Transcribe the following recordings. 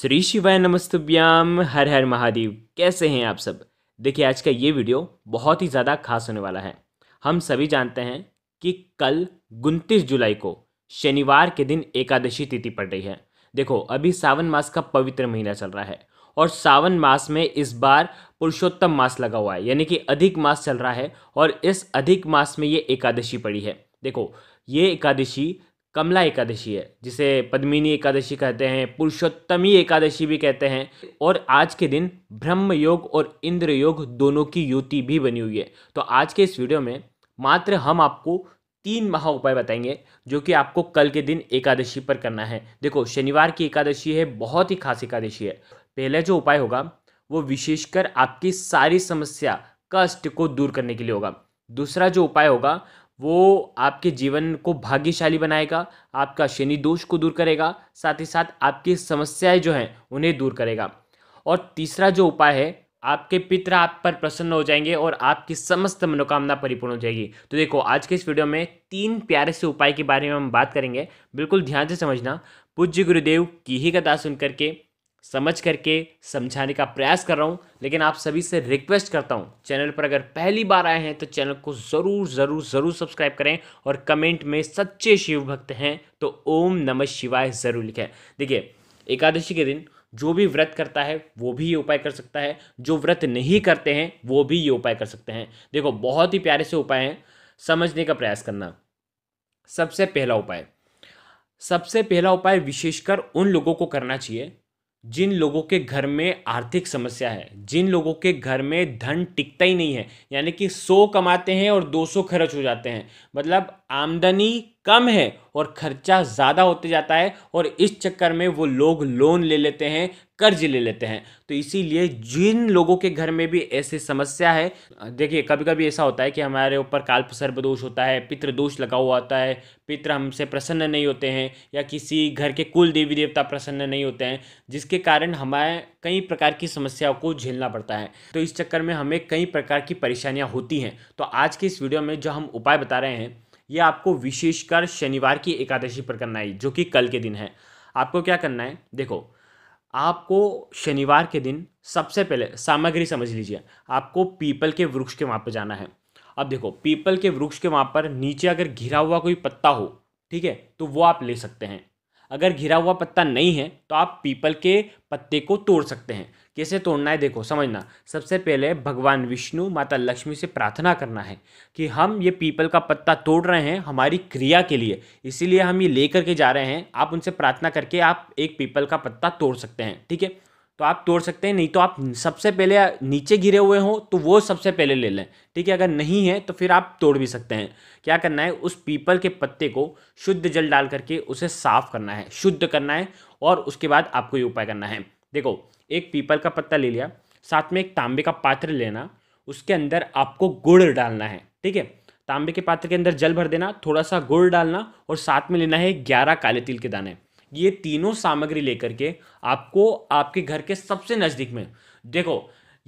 श्री शिवाय नमस्तुभ्याम हर हर महादेव कैसे हैं आप सब देखिए आज का ये वीडियो बहुत ही ज़्यादा खास होने वाला है हम सभी जानते हैं कि कल उनतीस जुलाई को शनिवार के दिन एकादशी तिथि पड़ रही है देखो अभी सावन मास का पवित्र महीना चल रहा है और सावन मास में इस बार पुरुषोत्तम मास लगा हुआ है यानी कि अधिक मास चल रहा है और इस अधिक मास में ये एकादशी पड़ी है देखो ये एकादशी कमला एकादशी है जिसे पद्मिनी एकादशी कहते हैं पुरुषोत्तमी एकादशी भी कहते हैं और आज के दिन ब्रह्म योग और इंद्र योग दोनों की युति भी बनी हुई है तो आज के इस वीडियो में मात्र हम आपको तीन महा उपाय बताएंगे जो कि आपको कल के दिन एकादशी पर करना है देखो शनिवार की एकादशी है बहुत ही खास एकादशी है पहला जो उपाय होगा वो विशेषकर आपकी सारी समस्या कष्ट को दूर करने के लिए होगा दूसरा जो उपाय होगा वो आपके जीवन को भाग्यशाली बनाएगा आपका शनि दोष को दूर करेगा साथ ही साथ आपकी समस्याएं जो हैं उन्हें दूर करेगा और तीसरा जो उपाय है आपके पितर आप पर प्रसन्न हो जाएंगे और आपकी समस्त मनोकामना परिपूर्ण हो जाएगी तो देखो आज के इस वीडियो में तीन प्यारे से उपाय के बारे में हम बात करेंगे बिल्कुल ध्यान से समझना पूज्य गुरुदेव की ही कथा सुन करके समझ करके समझाने का प्रयास कर रहा हूँ लेकिन आप सभी से रिक्वेस्ट करता हूँ चैनल पर अगर पहली बार आए हैं तो चैनल को ज़रूर ज़रूर ज़रूर सब्सक्राइब करें और कमेंट में सच्चे शिव भक्त हैं तो ओम नमः शिवाय ज़रूर लिखें देखिए एकादशी के दिन जो भी व्रत करता है वो भी ये उपाय कर सकता है जो व्रत नहीं करते हैं वो भी ये उपाय कर सकते हैं देखो बहुत ही प्यारे से उपाय हैं समझने का प्रयास करना सबसे पहला उपाय सबसे पहला उपाय विशेषकर उन लोगों को करना चाहिए जिन लोगों के घर में आर्थिक समस्या है जिन लोगों के घर में धन टिकता ही नहीं है यानी कि सौ कमाते हैं और दो सौ खर्च हो जाते हैं मतलब आमदनी कम है और खर्चा ज़्यादा होते जाता है और इस चक्कर में वो लोग लोन ले लेते हैं कर्ज ले लेते हैं तो इसीलिए जिन लोगों के घर में भी ऐसी समस्या है देखिए कभी कभी ऐसा होता है कि हमारे ऊपर काल्प सर्पदोष होता है पितृदोष लगा हुआ होता है पितृ हमसे प्रसन्न नहीं होते हैं या किसी घर के कुल देवी देवता प्रसन्न नहीं होते हैं जिसके कारण हमारे कई प्रकार की समस्याओं को झेलना पड़ता है तो इस चक्कर में हमें कई प्रकार की परेशानियाँ होती हैं तो आज की इस वीडियो में जो हम उपाय बता रहे हैं ये आपको विशेषकर शनिवार की एकादशी पर करना है जो कि कल के दिन है आपको क्या करना है देखो आपको शनिवार के दिन सबसे पहले सामग्री समझ लीजिए आपको पीपल के वृक्ष के वहाँ पर जाना है अब देखो पीपल के वृक्ष के वहाँ पर नीचे अगर घिरा हुआ कोई पत्ता हो ठीक है तो वो आप ले सकते हैं अगर घिरा हुआ पत्ता नहीं है तो आप पीपल के पत्ते को तोड़ सकते हैं कैसे तोड़ना है देखो समझना सबसे पहले भगवान विष्णु माता लक्ष्मी से प्रार्थना करना है कि हम ये पीपल का पत्ता तोड़ रहे हैं हमारी क्रिया के लिए इसीलिए हम ये लेकर के जा रहे हैं आप उनसे प्रार्थना करके आप एक पीपल का पत्ता तोड़ सकते हैं ठीक है तो आप तोड़ सकते हैं नहीं तो आप सबसे पहले नीचे गिरे हुए हों तो वो सबसे पहले ले लें ठीक है अगर नहीं है तो फिर आप तोड़ भी सकते हैं क्या करना है उस पीपल के पत्ते को शुद्ध जल डाल करके उसे साफ करना है शुद्ध करना है और उसके बाद आपको ये उपाय करना है देखो एक पीपल का पत्ता ले लिया साथ में एक तांबे का पात्र लेना उसके अंदर आपको गुड़ डालना है ठीक है तांबे के पात्र के अंदर जल भर देना थोड़ा सा गुड़ डालना और साथ में लेना है ग्यारह काले तिल के दाने ये तीनों सामग्री लेकर के आपको आपके घर के सबसे नज़दीक में देखो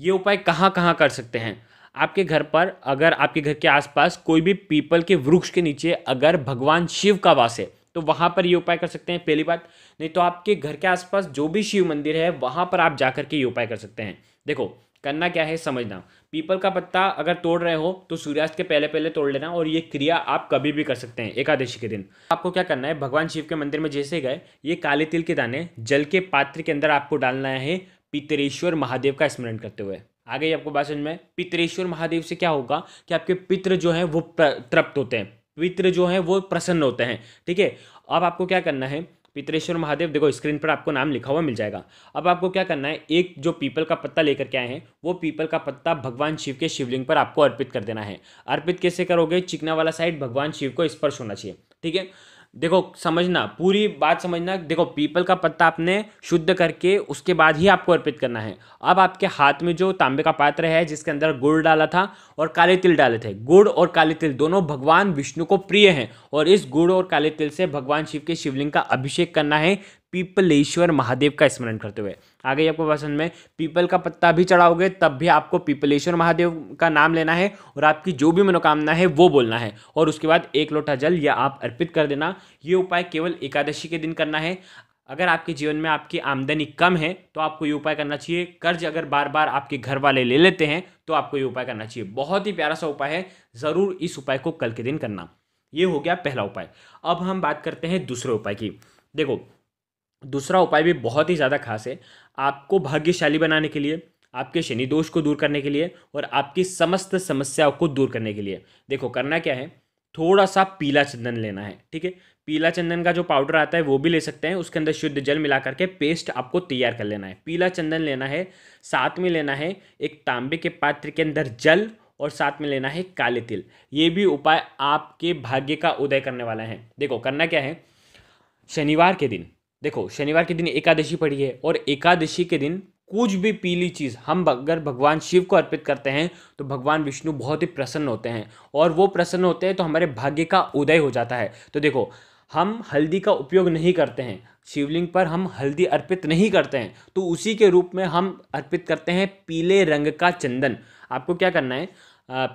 ये उपाय कहाँ कहाँ कर सकते हैं आपके घर पर अगर आपके घर के आसपास कोई भी पीपल के वृक्ष के नीचे अगर भगवान शिव का वास है तो वहाँ पर ये उपाय कर सकते हैं पहली बात नहीं तो आपके घर के आसपास जो भी शिव मंदिर है वहाँ पर आप जाकर के ये उपाय कर सकते हैं देखो करना क्या है समझना पीपल का पत्ता अगर तोड़ रहे हो तो सूर्यास्त के पहले पहले तोड़ लेना और ये क्रिया आप कभी भी कर सकते हैं एकादशी के दिन आपको क्या करना है भगवान शिव के मंदिर में जैसे गए ये काले तिल के दाने जल के पात्र के अंदर आपको डालना है पितरेश्वर महादेव का स्मरण करते हुए आगे आपको बात समझ में पितरेश्वर महादेव से क्या होगा कि आपके पित्र जो है वो तृप्त होते हैं पितृ जो हैं वो प्रसन्न होते हैं ठीक है अब आपको क्या करना है पितरेश्वर महादेव देखो स्क्रीन पर आपको नाम लिखा हुआ मिल जाएगा अब आपको क्या करना है एक जो पीपल का पत्ता लेकर के आए हैं वो पीपल का पत्ता भगवान शिव के शिवलिंग पर आपको अर्पित कर देना है अर्पित कैसे करोगे चिकना वाला साइड भगवान शिव को स्पर्श होना चाहिए ठीक है देखो समझना पूरी बात समझना देखो पीपल का पत्ता आपने शुद्ध करके उसके बाद ही आपको अर्पित करना है अब आपके हाथ में जो तांबे का पात्र है जिसके अंदर गुड़ डाला था और काले तिल डाले थे गुड़ और काले तिल दोनों भगवान विष्णु को प्रिय हैं और इस गुड़ और काले तिल से भगवान शिव के शिवलिंग का अभिषेक करना है पीपलेश्वर महादेव का स्मरण करते हुए आगे आपको पसंद में पीपल का पत्ता भी चढ़ाओगे तब भी आपको पीपलेश्वर महादेव का नाम लेना है और आपकी जो भी मनोकामना है वो बोलना है और उसके बाद एक लोटा जल या आप अर्पित कर देना ये उपाय केवल एकादशी के दिन करना है अगर आपके जीवन में आपकी आमदनी कम है तो आपको ये उपाय करना चाहिए कर्ज अगर बार बार आपके घर वाले ले लेते हैं तो आपको ये उपाय करना चाहिए बहुत ही प्यारा सा उपाय है ज़रूर इस उपाय को कल के दिन करना ये हो गया पहला उपाय अब हम बात करते हैं दूसरे उपाय की देखो दूसरा उपाय भी बहुत ही ज़्यादा खास है आपको भाग्यशाली बनाने के लिए आपके शनि दोष को दूर करने के लिए और आपकी समस्त समस्याओं को दूर करने के लिए देखो करना क्या है थोड़ा सा पीला चंदन लेना है ठीक है पीला चंदन का जो पाउडर आता है वो भी ले सकते हैं उसके अंदर शुद्ध जल मिला करके पेस्ट आपको तैयार कर लेना है पीला चंदन लेना है साथ में लेना है एक तांबे के पात्र के अंदर जल और साथ में लेना है काले तिल ये भी उपाय आपके भाग्य का उदय करने वाला है देखो करना क्या है शनिवार के दिन देखो शनिवार के दिन एकादशी पड़ी है और एकादशी के दिन कुछ भी पीली चीज़ हम अगर भगवान शिव को अर्पित करते हैं तो भगवान विष्णु बहुत ही प्रसन्न होते हैं और वो प्रसन्न होते हैं तो हमारे भाग्य का उदय हो जाता है तो देखो हम हल्दी का उपयोग नहीं करते हैं शिवलिंग पर हम हल्दी अर्पित नहीं करते हैं तो उसी के रूप में हम अर्पित करते हैं पीले रंग का चंदन आपको क्या करना है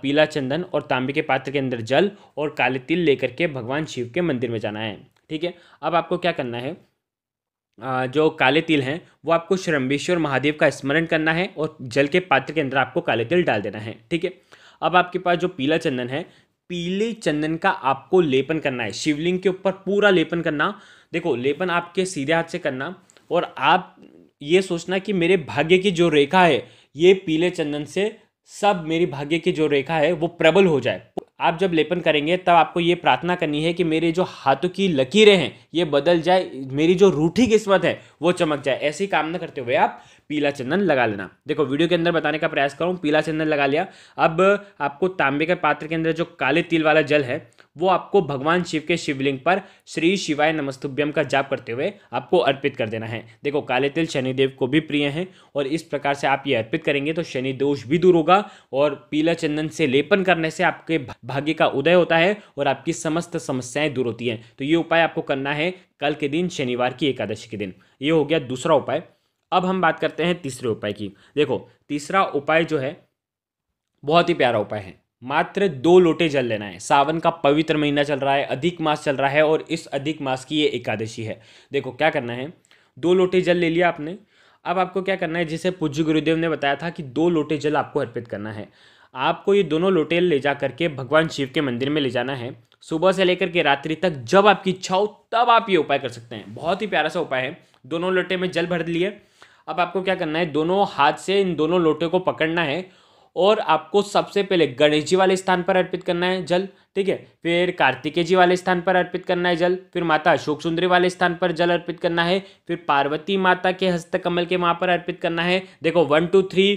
पीला चंदन और तांबे के पात्र के अंदर जल और काले तिल लेकर के भगवान शिव के मंदिर में जाना है ठीक है अब आपको क्या करना है जो काले तिल हैं वो आपको श्रम्बेश्वर महादेव का स्मरण करना है और जल के पात्र के अंदर आपको काले तिल डाल देना है ठीक है अब आपके पास जो पीला चंदन है पीले चंदन का आपको लेपन करना है शिवलिंग के ऊपर पूरा लेपन करना देखो लेपन आपके सीधे हाथ से करना और आप ये सोचना कि मेरे भाग्य की जो रेखा है ये पीले चंदन से सब मेरी भाग्य की जो रेखा है वो प्रबल हो जाए आप जब लेपन करेंगे तब आपको ये प्रार्थना करनी है कि मेरे जो हाथों की लकीरें हैं ये बदल जाए मेरी जो रूठी किस्मत है वो चमक जाए ऐसी कामना करते हुए आप पीला चंदन लगा लेना देखो वीडियो के अंदर बताने का प्रयास करूँ पीला चंदन लगा लिया अब आपको तांबे के पात्र के अंदर जो काले तिल वाला जल है वो आपको भगवान शिव के शिवलिंग पर श्री शिवाय नमस्तुभ्यम का जाप करते हुए आपको अर्पित कर देना है देखो काले तिल शनिदेव को भी प्रिय हैं और इस प्रकार से आप ये अर्पित करेंगे तो शनि दोष भी दूर होगा और पीला चंदन से लेपन करने से आपके भाग्य का उदय होता है और आपकी समस्त समस्याएं दूर होती हैं तो ये उपाय आपको करना है कल के दिन शनिवार की एकादशी के दिन ये हो गया दूसरा उपाय अब हम बात करते हैं तीसरे उपाय की देखो तीसरा उपाय जो है बहुत ही प्यारा उपाय है मात्र दो लोटे जल लेना है सावन का पवित्र महीना चल रहा है अधिक मास चल रहा है और इस अधिक मास की ये एकादशी है देखो क्या करना है दो लोटे जल ले लिया आपने अब आपको क्या करना है जिसे पूज्य गुरुदेव ने बताया था कि दो लोटे जल आपको अर्पित करना है आपको ये दोनों लोटेल ले जा करके भगवान शिव के मंदिर में ले जाना है सुबह से लेकर के रात्रि तक जब आपकी इच्छा हो तब आप ये उपाय कर सकते हैं बहुत ही प्यारा सा उपाय है दोनों लोटे में जल भर लिए अब आपको क्या करना है दोनों हाथ से इन दोनों लोटे को पकड़ना है और आपको सबसे पहले गणेश जी वाले स्थान पर अर्पित करना है जल ठीक है फिर कार्तिकेय जी वाले स्थान पर अर्पित करना है जल फिर माता अशोक सुंदरी वाले स्थान पर जल अर्पित करना है फिर पार्वती माता के हस्तकमल के वहाँ पर अर्पित करना है देखो वन टू थ्री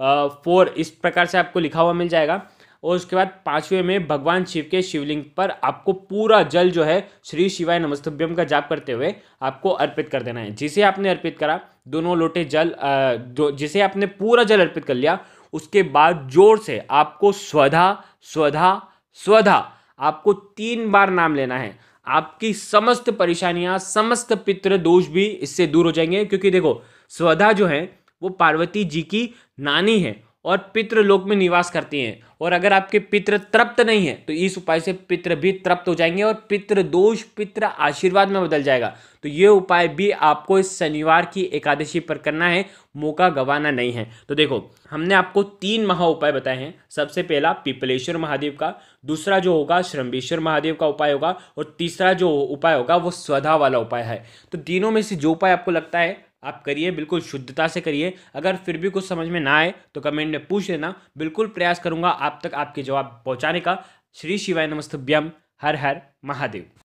फोर इस प्रकार से आपको लिखा हुआ मिल जाएगा और उसके बाद पांचवें में भगवान शिव के शिवलिंग पर आपको पूरा जल जो है श्री शिवाय नमस्तभ्यम का जाप करते हुए आपको अर्पित कर देना है जिसे आपने अर्पित करा दोनों लोटे जल जो जिसे आपने पूरा जल अर्पित कर लिया उसके बाद जोर से आपको स्वधा स्वधा स्वधा आपको तीन बार नाम लेना है आपकी समस्त परेशानियां समस्त पितृ दोष भी इससे दूर हो जाएंगे क्योंकि देखो स्वधा जो है वो पार्वती जी की नानी है और पितृलोक में निवास करती हैं और अगर आपके पित्र तृप्त नहीं है तो इस उपाय से पित्र भी तृप्त हो जाएंगे और पित्र दोष पित्र आशीर्वाद में बदल जाएगा तो ये उपाय भी आपको इस शनिवार की एकादशी पर करना है मौका गंवाना नहीं है तो देखो हमने आपको तीन महा उपाय बताए हैं सबसे पहला पिपलेश्वर महादेव का दूसरा जो होगा श्रम्बेश्वर महादेव का उपाय होगा और तीसरा जो उपाय होगा वो स्वधा वाला उपाय है तो तीनों में से जो उपाय आपको लगता है आप करिए बिल्कुल शुद्धता से करिए अगर फिर भी कुछ समझ में ना आए तो कमेंट में पूछ लेना बिल्कुल प्रयास करूँगा आप तक आपके जवाब पहुँचाने का श्री शिवाय नमस्तभ्यम हर हर महादेव